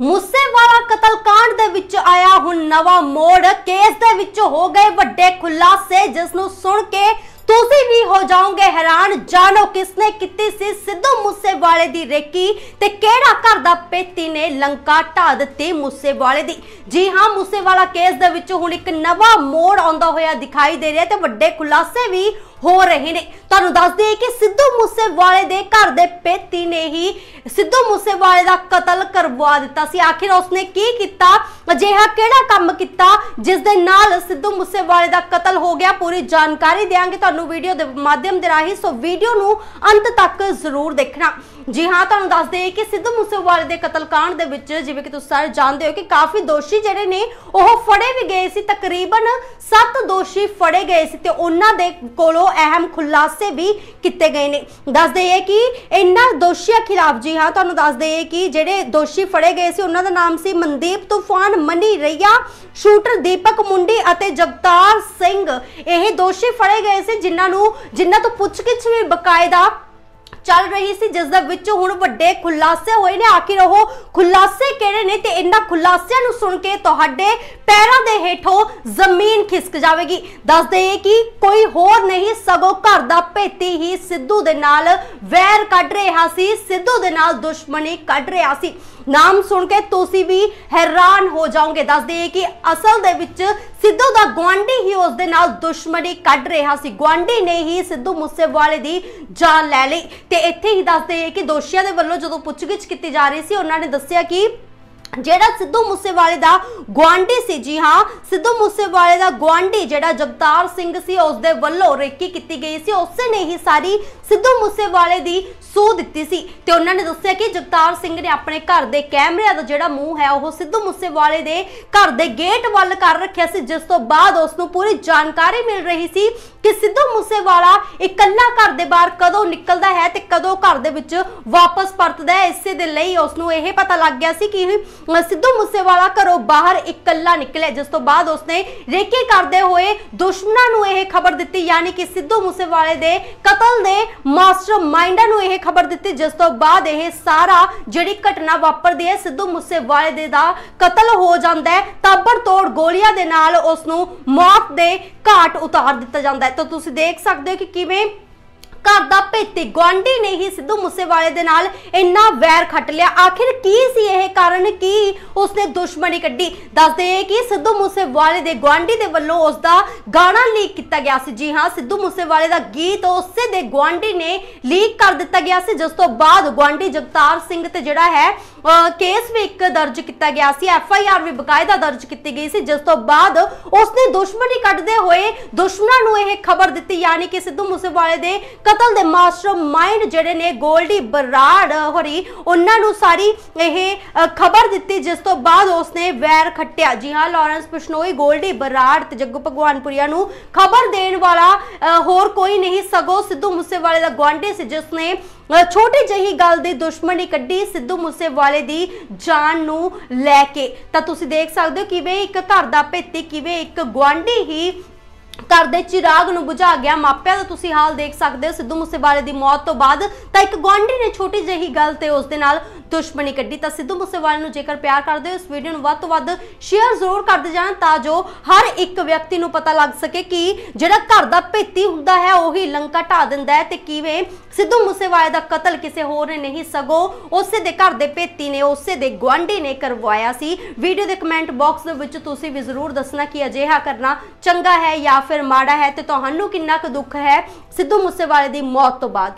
ਮੁਸੇਵਾਲਾ ਕਤਲकांड ਦੇ ਵਿੱਚ ਆਇਆ ਹੁਣ ਨਵਾਂ ਮੋੜ ਕੇਸ ਦੇ ਵਿੱਚ ਹੋ ਗਏ ਵੱਡੇ ਖੁਲਾਸੇ ਜਿਸ ਨੂੰ ਸੁਣ ਕੇ ਤੁਸੀਂ ਵੀ ਹੋ ਜਾਓਗੇ ਹੈਰਾਨ ਜਾਣੋ ਕਿਸ ਨੇ ਕੀਤੀ ਸੀ ਸਿੱਧੂ ਮੁੱਸੇਵਾਲੇ ਦੀ ਰੇਕੀ ਤੇ ਕਿਹੜਾ ਘਰ ਦਾ ਪੇਤੀ ਨੇ ਲੰਕਾ ਢਾ ਦਿੱਤੀ ਮੁੱਸੇਵਾਲੇ ਦੀ ਜੀ ਹਾਂ ਮੁੱਸੇਵਾਲਾ ਕੇਸ ਦੇ ਵਿੱਚ ਹੁਣ ਇੱਕ ਨਵਾਂ ਮੋੜ ਆਉਂਦਾ ਹੋਇਆ ਦਿਖਾਈ ਦੇ ਰਿਹਾ ਤੇ ਵੱਡੇ ਖੁਲਾਸੇ ਵੀ ਹੋ ਰਹੇ ਨੇ ਤੁਹਾਨੂੰ ਦੱਸ ਦਈਏ ਕਿ ਸਿੱਧੂ ਮੂਸੇਵਾਲੇ ਦੇ ਘਰ ਦੇ ਪੇਤੀ ਨੇ ਹੀ ਸਿੱਧੂ ਮੂਸੇਵਾਲੇ ਦਾ ਕਤਲ ਕਰਵਾ ਦਿੱਤਾ ਸੀ ਆਖਿਰ ਉਸਨੇ ਕੀ ਕੀਤਾ ਅਜਿਹਾ ਕਿਹੜਾ ਕੰਮ ਕੀਤਾ ਜਿਸ ਦੇ ਨਾਲ ਸਿੱਧੂ ਮੂਸੇਵਾਲੇ ਦਾ ਕਤਲ ਹੋ ਗਿਆ ਪੂਰੀ ਜਾਣਕਾਰੀ ਦੇਵਾਂਗੇ ਤੁਹਾਨੂੰ ਵੀਡੀਓ ਦੇ ਮਾਧਿਅਮ ਦੇ ਰਾਹੀਂ ਸੋ ਵੀਡੀਓ ਨੂੰ ਅੰਤ ਤੱਕ ਜ਼ਰੂਰ ਦੇਖਣਾ ਜੀ ਹਾਂ ਤੁਹਾਨੂੰ ਦੱਸ ਦਈਏ ਕਿ ਸਿੱਧੂ ਮੂਸੇਵਾਲੇ ਦੇ ਕਤਲकांड ਦੇ ਵਿੱਚ ਜਿਵੇਂ ਕਿ ਤੁਸੀਂ ਸਾਰੇ ਜਾਣਦੇ ਹੋ ਕਿ ਕਾਫੀ ਦੋਸ਼ੀ ਜਿਹੜੇ ਨੇ ਉਹ ਫੜੇ ਵੀ ਗਏ ਸੀ ਤਕਰੀਬਨ 7 ਦੋਸ਼ੀ ਫੜੇ ਗਏ ਸੀ ਤੇ ਉਹਨਾਂ ਦੇ ਕੋਲੋਂ ਅਹਿਮ ਖੁਲਾਸੇ ਵੀ ਕੀਤੇ ਗਏ ਨੇ ਦੱਸ ਦਈਏ ਕਿ ਇਹਨਾਂ ਦੋਸ਼ੀਆਂ ਖਿਲਾਫ ਜੀ ਹਾਂ ਤੁਹਾਨੂੰ ਦੱਸ ਦਈਏ ਕਿ ਜਿਹੜੇ ਦੋਸ਼ੀ ਫੜੇ ਗਏ ਸੀ ਉਹਨਾਂ ਦਾ ਨਾਮ ਸੀ ਮਨਦੀਪ ਤੂਫਾਨ ਮਨੀ ਰਈਆ ਸ਼ੂਟਰ ਦੀਪਕ ਮੁੰਡੀ ਅਤੇ ਜਗਤਾਰ ਸਿੰਘ ਇਹ ਦੋਸ਼ੀ ਫੜੇ ਗਏ ਸੀ ਜਿਨ੍ਹਾਂ ਨੂੰ ਜਿਨ੍ਹਾਂ ਤੋਂ ਪੁੱਛਗਿੱਛ ਵੀ ਬਕਾਇਦਾ ਚੱਲ ਰਹੀ ਸੀ ਜਿਸ ਦੇ ਵਿੱਚ ਹੁਣ ਵੱਡੇ ਖੁਲਾਸੇ ਹੋਏ ਨੇ ਆਖਿਰ ਉਹ ਖੁਲਾਸੇ ਕਿਹੜੇ ਨੇ ਤੇ ਇਹਨਾਂ ਖੁਲਾਸਿਆਂ ਨੂੰ ਸੁਣ ਕੇ ਤੁਹਾਡੇ ਪੈਰਾਂ ਦੇ ਹੇਠੋਂ ਜ਼ਮੀਨ ਖਿਸਕ ਜਾਵੇਗੀ ਦੱਸਦੇ ਦਈਏ ਕਿ ਕੋਈ ਹੋਰ ਨਹੀਂ ਸਗੋਂ ਘਰ ਦਾ ਭੇਤੀ ਹੀ ਸਿੱਧੂ ਦੇ ਨਾਲ ਵੈਰ ਕੱਢ ਰਿਹਾ ਸੀ ਸਿੱਧੂ ਦੇ ਨਾਲ ਦੁਸ਼ਮਣੀ ਕੱਢ ਰਿਹਾ ਸੀ ਨਾਮ ਸੁਣ ਕੇ ਤੁਸੀਂ ਵੀ ਹੈਰਾਨ ਹੋ ਜਾਓਗੇ ਦੱਸਦੇ ਦਈਏ ਕਿ ਅਸਲ ਦੇ ਵਿੱਚ ਸਿੱਧੂ ਦਾ ਗਵਾਂਢੀ ਹੀ ਉਸ ਦੇ ਨਾਲ ਦੁਸ਼ਮਣੀ ਕੱਢ ਰਿਹਾ ਸੀ ਗਵਾਂਢੀ ਨੇ ਹੀ ਸਿੱਧੂ ਮੂਸੇਵਾਲੇ ਦੀ ਜਾਨ ਲੈ ਲਈ ਤੇ ਇੱਥੇ ਹੀ ਦੱਸਦੇ ਹੈ ਕਿ ਦੋਸ਼ੀਆਂ ਦੇ ਵੱਲੋਂ ਜਦੋਂ ਪੁੱਛਗਿੱਛ ਕੀਤੀ ਜਾ ਰਹੀ ਸੀ ਉਹਨਾਂ ਨੇ ਦੱਸਿਆ ਕਿ ਜਿਹੜਾ ਸਿੱਧੂ ਮੂਸੇਵਾਲੇ ਦਾ ਗਵਾਂਡੀ ਸੀ ਜੀ ਹਾਂ ਸਿੱਧੂ ਮੂਸੇਵਾਲੇ ਦਾ ਗਵਾਂਡੀ ਜਿਹੜਾ ਜਗਤਾਰ ਸਿੰਘ ਸੀ ਉਸ ਦੇ ਵੱਲੋਂ ਰੇਕੀ ਕੀਤੀ ਗਈ ਸੀ ਉਸੇ ਨੇ ਹੀ ਸਾਰੀ ਸਿੱਧੂ ਮੂਸੇਵਾਲੇ ਦੀ ਸੂ ਦਿੱਤੀ ਸੀ ਤੇ ਉਹਨਾਂ ਨੇ ਦੱਸਿਆ ਕਿ ਜਗਤਾਰ ਸਿੰਘ ਨੇ ਆਪਣੇ ਘਰ ਦੇ ਕੈਮਰਿਆਂ ਦਾ ਜਿਹੜਾ ਮੂੰਹ ਹੈ ਉਹ ਸਿੱਧੂ ਮੂਸੇਵਾਲੇ ਦੇ ਘਰ ਦੇ ਗੇਟ ਵੱਲ ਕਰ ਰੱਖਿਆ ਸੀ ਜਿਸ ਤੋਂ ਬਾਅਦ ਉਸ ਨੂੰ ਪੂਰੀ ਜਾਣਕਾਰੀ ਮਿਲ ਰਹੀ ਸੀ ਕਿ ਸਿੱਧੂ ਮੂਸੇਵਾਲਾ ਇਕੱਲਾ ਘਰ ਦੇ ਬਾਹਰ ਕਦੋਂ ਨਿਕਲਦਾ ਹੈ ਤੇ ਕਦੋਂ ਘਰ ਦੇ ਵਿੱਚ ਵਾਪਸ ਪਰਤਦਾ ਹੈ ਇਸੇ ਦੇ ਲਈ ਉਸ ਨੂੰ ਇਹ ਪਤਾ ਲੱਗ ਗਿਆ ਸੀ ਕਿ ਸਿੱਧੂ ਮੂਸੇਵਾਲਾ ਘਰੋਂ ਬਾਹਰ ਇਕੱਲਾ ਨਿਕਲਿਆ ਜਿਸ ਤੋਂ ਬਾਅਦ ਉਸਨੇ ਰੇਕੇ ਕਰਦੇ ਹੋਏ ਦੁਸ਼ਮਣਾਂ ਨੂੰ ਇਹ ਖਬਰ ਦਿੱਤੀ ਯਾਨੀ ਕਿ ਸਿੱਧੂ ਮੂਸੇਵਾਲੇ ਦੇ ਕਤਲ ਦੇ ਮਾਸਟਰਮਾਈਂਡਾਂ ਨੂੰ ਇਹ ਖਬਰ ਦਿੱਤੀ ਜਿਸ ਤੋਂ ਬਾਅਦ ਇਹ ਸਾਰਾ ਜਿਹੜੀ ਘਟਨਾ ਵਾਪਰਦੀ ਹੈ ਸਿੱਧੂ ਮੂਸੇਵਾਲੇ ਦੇ ਦਾ ਕਤਲ ਹੋ ਜਾਂਦਾ ਹੈ ਤੋੜ ਗੋਲੀਆਂ ਦੇ ਨਾਲ ਉਸ ਨੂੰ ਮੌਤ ਦੇ ਘਾਟ ਉਤਾਰ ਦਿੱਤਾ ਜਾਂਦਾ ਹੈ ਤਾਂ ਤੁਸੀਂ ਦੇਖ ਸਕਦੇ ਹੋ ਕਿ ਕਿਵੇਂ ਘਰ ਦਾ ਭੇਤੀ ਗਵਾਂਢੀ ਨੇ ਹੀ ਸਿੱਧੂ ਮੂਸੇਵਾਲੇ ਦੇ ਨਾਲ ਇੰਨਾ ਵੈਰ ਖੱਟ ਲਿਆ ਆਖਿਰ ਕੀ ਸੀ ਇਹ ਕਾਰਨ ਕੀ ਉਸਨੇ ਦੁਸ਼ਮਣੀ ਕੱਢੀ ਦੱਸਦੇ ਕਿ ਸਿੱਧੂ ਮੂਸੇਵਾਲੇ ਦੇ ਗਵਾਂਢੀ ਦੇ ਵੱਲੋਂ ਉਸ ਦਾ ਗਾਣਾ ਲੀਕ ਕੀਤਾ ਗਿਆ ਸੀ ਜੀ ਹਾਂ ਸਿੱਧੂ ਮੂਸੇਵਾਲੇ ਦਾ ਗੀਤ ਉਸੇ ਦੇ ਗਵਾਂਢੀ ਨੇ ਲੀਕ ਕਰ ਦਿੱਤਾ ਗਿਆ ਸੀ ਜਿਸ ਤੋਂ ਬਾਅਦ ਗਵਾਂਢੀ ਜਗਤਾਰ ਸਿੰਘ ਤੇ ਜਿਹੜਾ ਹੈ ਕੇਸ ਵੀ ਇੱਕ ਦਰਜ ਕੀਤਾ ਗਿਆ ਸੀ ਐਫ ਆਈ ਆਰ ਵੀ ਬਕਾਇਦਾ ਦਰਜ ਕੀਤੀ ਗਈ ਸੀ ਜਿਸ ਤੋਂ ਬਾਅਦ ਉਸਨੇ ਦੁਸ਼ਮਣੀ ਕੱਢਦੇ ਹੋਏ ਦੁਸ਼ਮਣਾਂ ਨੂੰ ਇਹ ਖਬਰ ਦਿੱਤੀ ਯਾਨੀ ਕਿ ਸਿੱਧੂ ਮੂਸੇਵਾਲੇ ਦੇ ਕਤਲ ਦੇ ਮਾਸਟਰਮਾਈਂਡ ਜਿਹੜੇ ਨੇ ਗੋਲਡੀ ਬਰਾੜ ਹੋਰੀ ਉਹਨਾਂ ਨੂੰ ਸਾਰੀ ਇਹ ਖਬਰ ਦਿੱਤੀ ਜਿਸ ਤੋਂ ਬਾਅਦ ਉਸਨੇ ਵੈਰ ਖੱਟਿਆ ਜੀ ਹਾਂ ਲਾਰੈਂਸ ਪਸ਼ਨੋਈ ਗੋਲਡੀ ਬਰਾੜ ਤੇ ਜੱਗੂ ਭਗਵਾਨਪੁਰੀਆ ਨੂੰ ਖਬਰ ਦੇਣ ਵਾਲਾ ਹੋਰ ਕੋਈ ਨਹੀਂ ਸਗੋ ਸਿੱਧੂ ਮੂਸੇਵਾਲੇ ਦਾ ਗਵਾਂਡੇ ਸੀ ਜਿਸ ਨੇ ਛੋਟੀ ਜਹੀ ਗੱਲ ਦੀ ਦੁਸ਼ਮਣੀ ਕੱਢੀ ਸਿੱਧੂ ਮੂਸੇਵਾਲੇ ਦੀ ਜਾਨ ਨੂੰ ਲੈ ਕੇ ਤਾਂ ਤੁਸੀਂ ਦੇਖ ਸਕਦੇ ਹੋ ਕਿਵੇਂ ਇੱਕ ਘਰ ਦਾ ਭੇਤੀ ਕਿਵੇਂ ਇੱਕ ਗਵਾਂਡੀ ਹੀ ਘਰ ਦੇ ਚਿਰਾਗ ਨੂੰ ਬੁਝਾ ਗਿਆ ਮਾਪਿਆਂ ਦਾ ਤੁਸੀਂ ਹਾਲ ਦੇਖ ਸਕਦੇ ਹੋ ਸਿੱਧੂ ਮੂਸੇਵਾਲੇ ਦੀ ਮੌਤ ਤੋਂ ਬਾਅਦ ਤਾਂ ਇੱਕ ਗੌਂਡੀ ਨੇ ਛੋਟੀ ਜਿਹੀ ਗੱਲ ਤੇ ਉਸ ਦੇ ਨਾਲ ਦੁਸ਼ਮਣੀ ਕੱਢੀ ਤਾਂ ਸਿੱਧੂ ਮੂਸੇਵਾਲੇ ਨੂੰ ਜੇਕਰ ਪਿਆਰ ਕਰਦੇ ਹੋ ਇਸ ਵੀਡੀਓ ਨੂੰ ਵੱਧ ਤੋਂ ਵੱਧ ਸ਼ੇਅਰ ਜ਼ਰੂਰ ਕਰਦੇ ਜਾਣ ਤਾਂ ਜੋ ਹਰ ਇੱਕ ਵਿਅਕਤੀ ਨੂੰ ਪਤਾ ਲੱਗ ਸਕੇ ਕਿ ਜਿਹੜਾ ਘਰ ਦਾ ਭੇਤੀ ਹੁੰਦਾ ਹੈ ਉਹੀ ਲੰਕਾ ਢਾ ਦਿੰਦਾ ਹੈ ਤੇ ਕਿਵੇਂ ਸਿੱਧੂ ਮੂਸੇਵਾਲੇ ਦਾ ਕਤਲ ਕਿਸੇ ਹੋਰ ਨੇ ਨਹੀਂ ਸਗੋ ਉਸੇ ਦੇ ਘਰ ਦੇ ਭੇਤੀ ਨੇ ਉਸੇ ਦੇ ਗੁਆਂਢੀ ਨੇ ਕਰਵਾਇਆ ਸੀ ਵੀਡੀਓ ਦੇ ਕਮੈਂਟ ਬਾਕਸ ਦੇ ਵਿੱਚ ਤੁਸੀਂ ਵੀ ਜ਼ਰੂਰ ਦੱਸਣਾ ਕਿ ਅਜਿਹਾ ਕਰਨਾ ਚੰਗਾ ਹੈ ਜਾਂ ਫਿਰ ਮਾੜਾ ਹੈ ਤੇ ਤੁਹਾਨੂੰ ਕਿੰਨਾ ਕੁ ਦੁੱਖ ਹੈ ਸਿੱਧੂ ਮੂਸੇਵਾਲੇ ਦੀ ਮੌਤ ਤੋਂ ਬਾਅਦ